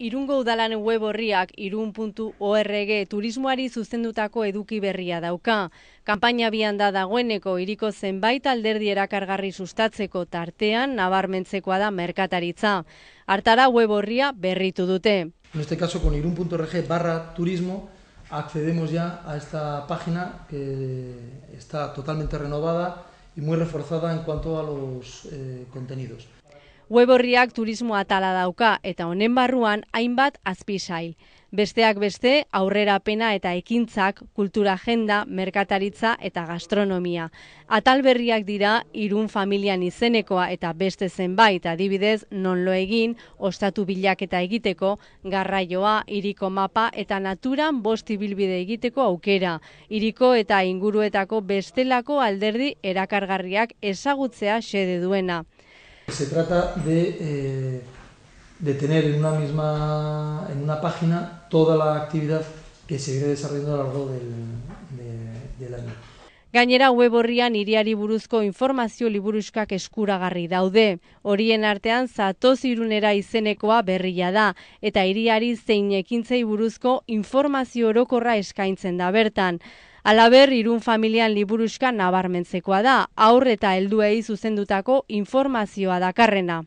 Irungo udalan web horriak irun.org turismoari zuzendutako eduki berria dauka. Kampaina bian da dagoeneko iriko zenbait alderdi erakargarri sustatzeko tartean nabarmentzekoa da merkataritza. Artara web horria berritu dute. En este caso, con irun.org barra turismo, accedemos ya a esta página que está totalmente renovada y muy reforzada en cuanto a los eh, contenidos. Web horriak turismo atala dauka eta honen barruan hainbat azpisail. Besteak beste, aurrera pena eta ekintzak, kultura agenda, merkataritza eta gastronomia. Atal berriak dira, irun familian izenekoa eta beste zenbait adibidez non lo egin, ostatu bilak eta egiteko, garraioa, iriko mapa eta naturan bosti bilbide egiteko aukera. Iriko eta inguruetako bestelako alderdi erakargarriak ezagutzea xede duena se trata de, eh, de tener en una misma en una página toda la actividad que se viene desarrollando a lo largo del, de, del año. Gainera web horrian iriari buruzko informazio liburuzkak eskuragarri daude. Horien artean zatoz irunera izenekoa berria da, eta iriari zein ekintzei buruzko informazio orokorra eskaintzen da bertan. Alaber, irun familian liburuzka nabarmentzekoa da, aurreta helduei zuzendutako informazioa dakarrena.